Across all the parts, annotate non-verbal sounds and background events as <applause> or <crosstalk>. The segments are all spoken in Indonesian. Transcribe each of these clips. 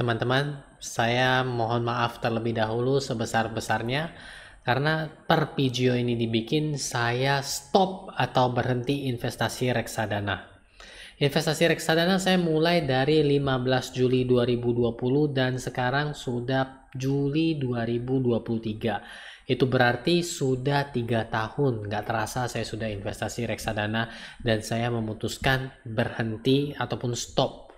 Teman-teman, saya mohon maaf terlebih dahulu sebesar-besarnya karena per video ini dibikin saya stop atau berhenti investasi reksadana. Investasi reksadana saya mulai dari 15 Juli 2020 dan sekarang sudah Juli 2023. Itu berarti sudah tiga tahun, nggak terasa saya sudah investasi reksadana dan saya memutuskan berhenti ataupun stop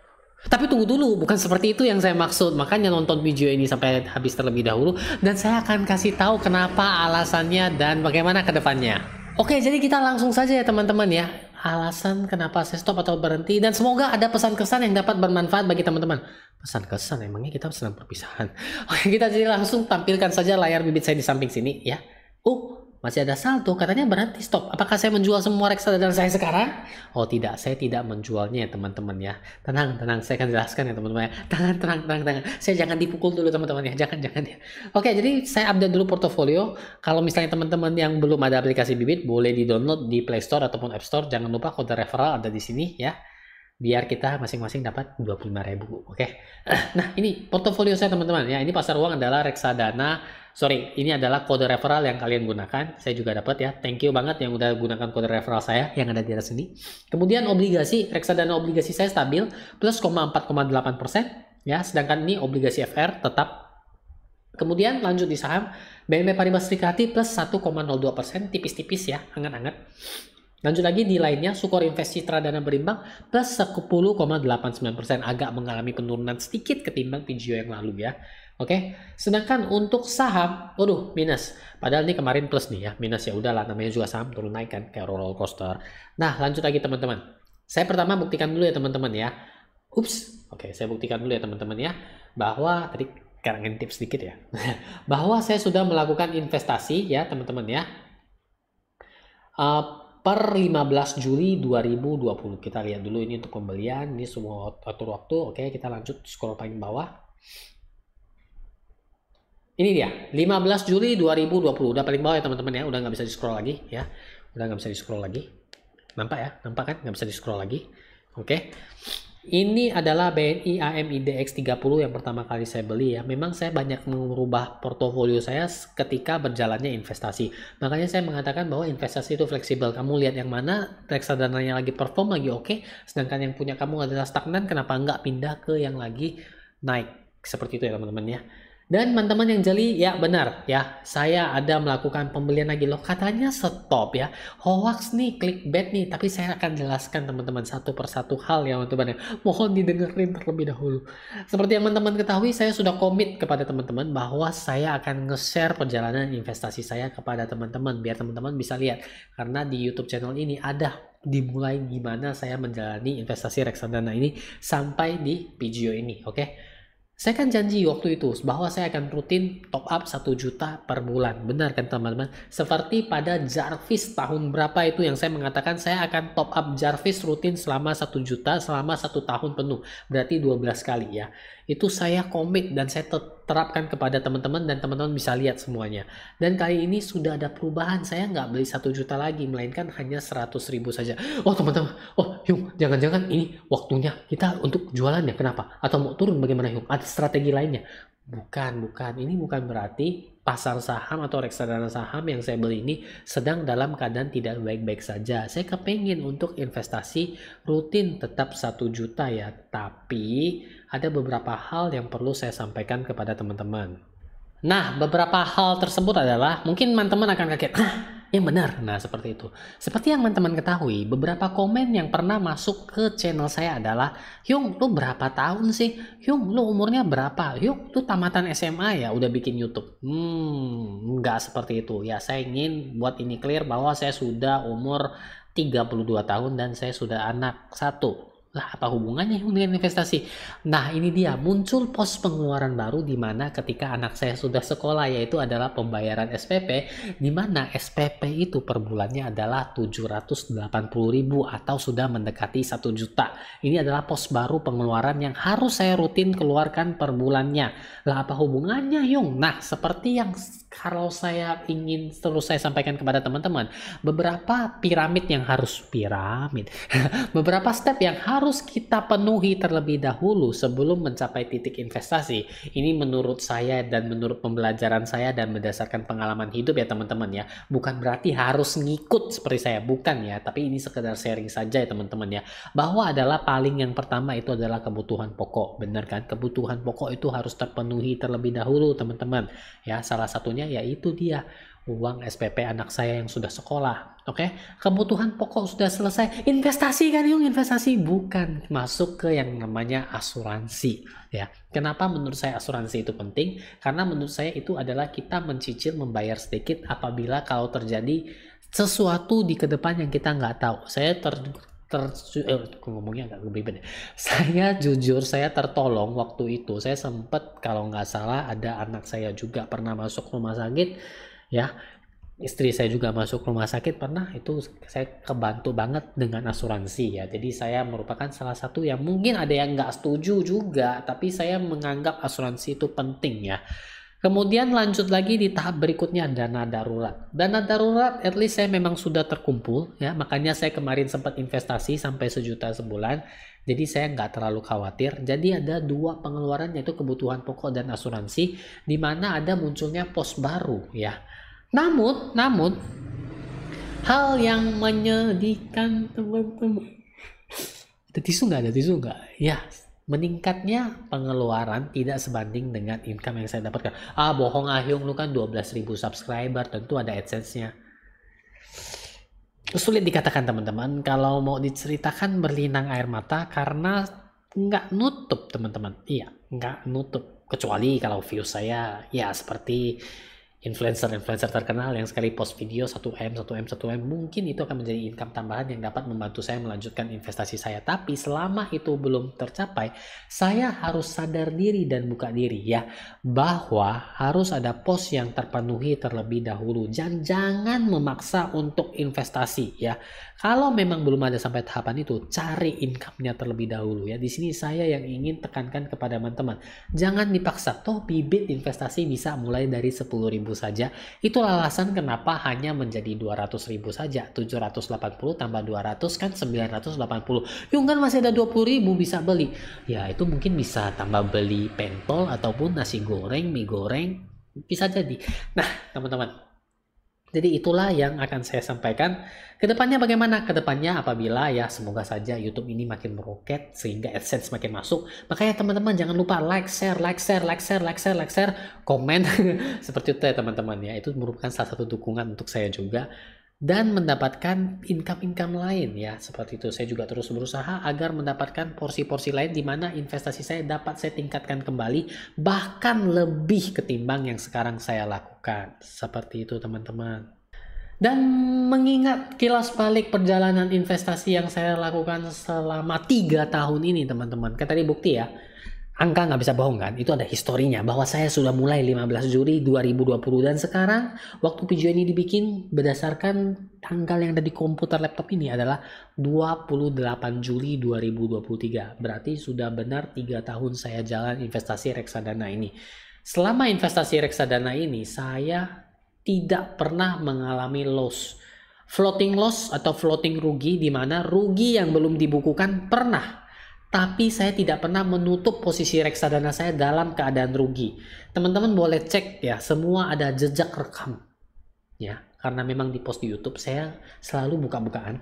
tapi tunggu dulu, bukan seperti itu yang saya maksud. Makanya nonton video ini sampai habis terlebih dahulu dan saya akan kasih tahu kenapa alasannya dan bagaimana ke depannya. Oke, jadi kita langsung saja ya teman-teman ya. Alasan kenapa saya stop atau berhenti dan semoga ada pesan kesan yang dapat bermanfaat bagi teman-teman. Pesan kesan emangnya kita sedang perpisahan. <laughs> Oke, kita jadi langsung tampilkan saja layar bibit saya di samping sini ya. Uh, masih ada saldo, katanya berarti stop. Apakah saya menjual semua reksa reksadana saya sekarang? Oh tidak, saya tidak menjualnya ya teman-teman ya. Tenang, tenang, saya akan jelaskan ya teman-teman ya. <laughs> Tenang, tenang, tenang, tenang. Saya jangan dipukul dulu teman-teman ya, jangan, jangan ya. Oke, jadi saya update dulu portofolio. Kalau misalnya teman-teman yang belum ada aplikasi Bibit, boleh di-download di Play Store ataupun App Store. Jangan lupa kode referral ada di sini ya biar kita masing-masing dapat 25.000 oke okay? <clears throat> nah ini portofolio saya teman-teman ya ini pasar uang adalah reksadana sorry, ini adalah kode referral yang kalian gunakan. Saya juga dapat ya. Thank you banget yang udah gunakan kode referral saya yang ada di atas ini. Kemudian obligasi, reksadana obligasi saya stabil plus 0,48 persen ya, sedangkan ini obligasi FR tetap Kemudian lanjut di saham BNP e Paribas Trikati plus 1,02% persen tipis-tipis ya, hangat-hangat. Lanjut lagi di lainnya, Sukor Investi Tradana Dana Berimbang plus 10,89% persen agak mengalami penurunan sedikit ketimbang video yang lalu ya. Oke, okay? sedangkan untuk saham, waduh minus. Padahal ini kemarin plus nih ya, minus ya udahlah namanya juga saham turun naik kan kayak roller coaster. Nah, lanjut lagi teman-teman. Saya pertama buktikan dulu ya teman-teman ya. Ups, oke okay, saya buktikan dulu ya teman-teman ya bahwa tadi sekarang ngintip sedikit ya. <laughs> bahwa saya sudah melakukan investasi ya teman-teman ya. Uh, per 15 Juli 2020. Kita lihat dulu ini untuk pembelian, ini semua atur waktu. Oke, okay, kita lanjut scroll paling bawah ini dia 15 Juli 2020 udah paling bawah ya teman-teman ya udah nggak bisa di scroll lagi ya udah nggak bisa di scroll lagi nampak ya nampak kan nggak bisa di scroll lagi oke okay. ini adalah BNI AM IDX 30 yang pertama kali saya beli ya memang saya banyak merubah portofolio saya ketika berjalannya investasi makanya saya mengatakan bahwa investasi itu fleksibel kamu lihat yang mana reksadana nya lagi perform lagi oke okay. sedangkan yang punya kamu adalah stagnan kenapa nggak pindah ke yang lagi naik seperti itu ya teman-teman ya dan teman-teman yang jeli, ya benar ya, saya ada melakukan pembelian lagi. Loh katanya stop ya, hoax nih, clickbait nih. Tapi saya akan jelaskan teman-teman satu persatu hal ya teman-teman. Ya. Mohon didengerin terlebih dahulu. Seperti yang teman-teman ketahui, saya sudah komit kepada teman-teman bahwa saya akan nge-share perjalanan investasi saya kepada teman-teman. Biar teman-teman bisa lihat. Karena di YouTube channel ini ada dimulai gimana saya menjalani investasi reksadana ini sampai di video ini, oke? Okay? Saya kan janji waktu itu bahwa saya akan rutin top up satu juta per bulan. Benar kan teman-teman? Seperti pada Jarvis tahun berapa itu yang saya mengatakan saya akan top up Jarvis rutin selama satu juta selama satu tahun penuh. Berarti 12 kali ya itu saya komit dan saya terapkan kepada teman-teman dan teman-teman bisa lihat semuanya. Dan kali ini sudah ada perubahan, saya nggak beli satu juta lagi, melainkan hanya seratus ribu saja. Oh teman-teman, oh Yung, jangan-jangan ini waktunya kita untuk jualan ya, kenapa? Atau mau turun bagaimana Yung? Ada strategi lainnya? Bukan, bukan. Ini bukan berarti pasar saham atau reksadana saham yang saya beli ini sedang dalam keadaan tidak baik-baik saja. Saya kepengen untuk investasi rutin tetap satu juta ya. Tapi ada beberapa hal yang perlu saya sampaikan kepada teman-teman. Nah, beberapa hal tersebut adalah mungkin teman-teman akan kaget. Yang benar, nah seperti itu. Seperti yang teman-teman ketahui, beberapa komen yang pernah masuk ke channel saya adalah, Hyung, lu berapa tahun sih? Hyung, lu umurnya berapa? Hyung, lu tamatan SMA ya udah bikin YouTube? Hmm, nggak seperti itu. Ya, saya ingin buat ini clear bahwa saya sudah umur 32 tahun dan saya sudah anak satu lah apa hubungannya dengan investasi? Nah ini dia muncul pos pengeluaran baru di mana ketika anak saya sudah sekolah yaitu adalah pembayaran SPP di mana SPP itu per bulannya adalah 780.000 atau sudah mendekati 1 juta. Ini adalah pos baru pengeluaran yang harus saya rutin keluarkan per bulannya. Lah apa hubungannya Yung? Nah seperti yang kalau saya ingin terus saya sampaikan kepada teman-teman beberapa piramid yang harus piramid <laughs> beberapa step yang harus harus kita penuhi terlebih dahulu sebelum mencapai titik investasi. Ini menurut saya dan menurut pembelajaran saya dan berdasarkan pengalaman hidup ya teman-teman ya. Bukan berarti harus ngikut seperti saya, bukan ya. Tapi ini sekedar sharing saja ya teman-teman ya. Bahwa adalah paling yang pertama itu adalah kebutuhan pokok. Benar kan? Kebutuhan pokok itu harus terpenuhi terlebih dahulu teman-teman. Ya, salah satunya yaitu dia uang SPP anak saya yang sudah sekolah, oke? Okay? Kebutuhan pokok sudah selesai. Investasi kan yung investasi bukan masuk ke yang namanya asuransi, ya. Kenapa menurut saya asuransi itu penting? Karena menurut saya itu adalah kita mencicil membayar sedikit apabila kalau terjadi sesuatu di kedepan yang kita nggak tahu. Saya ter ter eh, ngomongnya agak lebih benar. <laughs> Saya jujur saya tertolong waktu itu. Saya sempat kalau nggak salah ada anak saya juga pernah masuk rumah sakit ya istri saya juga masuk rumah sakit pernah itu saya kebantu banget dengan asuransi ya jadi saya merupakan salah satu yang mungkin ada yang nggak setuju juga tapi saya menganggap asuransi itu penting ya Kemudian lanjut lagi di tahap berikutnya dana darurat. Dana darurat at least saya memang sudah terkumpul ya, makanya saya kemarin sempat investasi sampai sejuta sebulan. Jadi saya nggak terlalu khawatir. Jadi ada dua pengeluaran yaitu kebutuhan pokok dan asuransi di mana ada munculnya pos baru ya namun namun hal yang menyedihkan teman-teman ada tisu nggak ada tisu nggak ya meningkatnya pengeluaran tidak sebanding dengan income yang saya dapatkan ah bohong ah Hyung lu kan 12.000 subscriber tentu ada adsense-nya sulit dikatakan teman-teman kalau mau diceritakan berlinang air mata karena nggak nutup teman-teman iya nggak nutup kecuali kalau view saya ya seperti influencer-influencer terkenal yang sekali post video 1M, 1M, 1M, mungkin itu akan menjadi income tambahan yang dapat membantu saya melanjutkan investasi saya. Tapi selama itu belum tercapai, saya harus sadar diri dan buka diri ya, bahwa harus ada pos yang terpenuhi terlebih dahulu. Jangan jangan memaksa untuk investasi ya. Kalau memang belum ada sampai tahapan itu, cari income-nya terlebih dahulu ya. Di sini saya yang ingin tekankan kepada teman-teman, jangan dipaksa. Toh bibit investasi bisa mulai dari ribu ribu saja. itu alasan kenapa hanya menjadi 200 ribu saja. 780 tambah 200 kan 980. Yung kan masih ada 20 ribu bisa beli. Ya itu mungkin bisa tambah beli pentol ataupun nasi goreng, mie goreng. Bisa jadi. Nah teman-teman jadi itulah yang akan saya sampaikan. Kedepannya bagaimana? Kedepannya apabila ya semoga saja YouTube ini makin meroket sehingga AdSense makin masuk. Makanya teman-teman jangan lupa like, share, like, share, like, share, like, share, like, share, komen. <laughs> Seperti itu ya teman-teman ya. Itu merupakan salah satu dukungan untuk saya juga dan mendapatkan income-income lain ya seperti itu saya juga terus berusaha agar mendapatkan porsi-porsi lain di mana investasi saya dapat saya tingkatkan kembali bahkan lebih ketimbang yang sekarang saya lakukan seperti itu teman-teman dan mengingat kilas balik perjalanan investasi yang saya lakukan selama tiga tahun ini teman-teman kan tadi bukti ya angka nggak bisa bohong kan, itu ada historinya bahwa saya sudah mulai 15 Juli 2020 dan sekarang waktu video ini dibikin berdasarkan tanggal yang ada di komputer laptop ini adalah 28 Juli 2023. Berarti sudah benar tiga tahun saya jalan investasi reksadana ini. Selama investasi reksadana ini saya tidak pernah mengalami loss. Floating loss atau floating rugi di mana rugi yang belum dibukukan pernah tapi saya tidak pernah menutup posisi reksadana saya dalam keadaan rugi. Teman-teman boleh cek ya, semua ada jejak rekam. Ya, karena memang di post di YouTube saya selalu buka-bukaan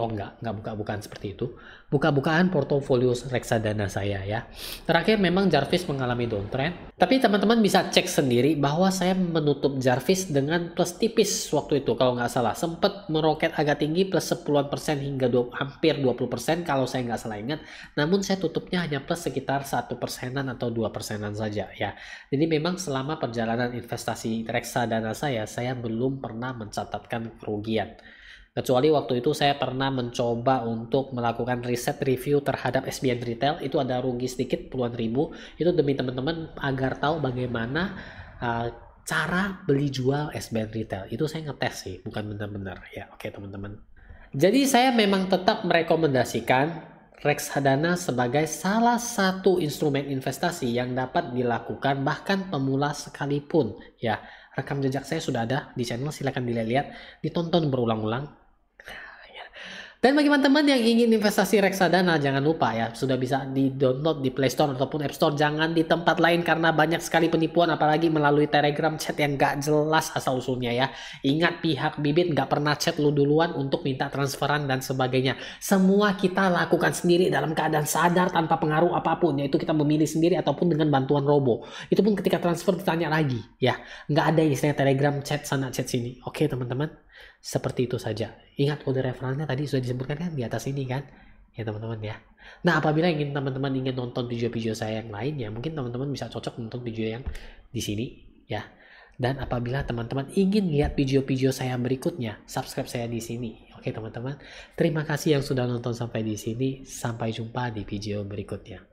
Oh enggak, enggak buka-bukaan seperti itu. Buka-bukaan portofolio reksadana saya ya. Terakhir memang Jarvis mengalami downtrend. Tapi teman-teman bisa cek sendiri bahwa saya menutup Jarvis dengan plus tipis waktu itu kalau nggak salah. Sempat meroket agak tinggi plus 10 persen hingga 20, hampir 20 persen kalau saya nggak salah ingat. Namun saya tutupnya hanya plus sekitar 1 persenan atau 2 persenan saja ya. Jadi memang selama perjalanan investasi reksadana saya, saya belum pernah mencatatkan kerugian. Kecuali waktu itu saya pernah mencoba untuk melakukan riset review terhadap SBN Retail, itu ada rugi sedikit puluhan ribu, itu demi teman-teman agar tahu bagaimana uh, cara beli jual SBN Retail. Itu saya ngetes sih, bukan benar-benar. Ya, oke okay, teman-teman. Jadi saya memang tetap merekomendasikan reksadana sebagai salah satu instrumen investasi yang dapat dilakukan bahkan pemula sekalipun ya rekam jejak saya sudah ada di channel silahkan dilihat ditonton berulang-ulang dan bagi teman-teman yang ingin investasi reksadana, jangan lupa ya, sudah bisa di-download di Play Store ataupun App Store. Jangan di tempat lain karena banyak sekali penipuan, apalagi melalui Telegram chat yang gak jelas asal-usulnya ya. Ingat pihak bibit gak pernah chat lu duluan untuk minta transferan dan sebagainya. Semua kita lakukan sendiri dalam keadaan sadar tanpa pengaruh apapun, yaitu kita memilih sendiri ataupun dengan bantuan robo. Itu pun ketika transfer ditanya lagi ya. Nggak ada yang istilah Telegram chat sana chat sini. Oke teman-teman? Seperti itu saja. Ingat kode referensinya tadi sudah disebutkan kan di atas ini kan? Ya teman-teman ya. Nah apabila ingin teman-teman ingin nonton video-video saya yang lain ya mungkin teman-teman bisa cocok nonton video yang di sini ya. Dan apabila teman-teman ingin lihat video-video saya berikutnya, subscribe saya di sini. Oke teman-teman, terima kasih yang sudah nonton sampai di sini. Sampai jumpa di video berikutnya.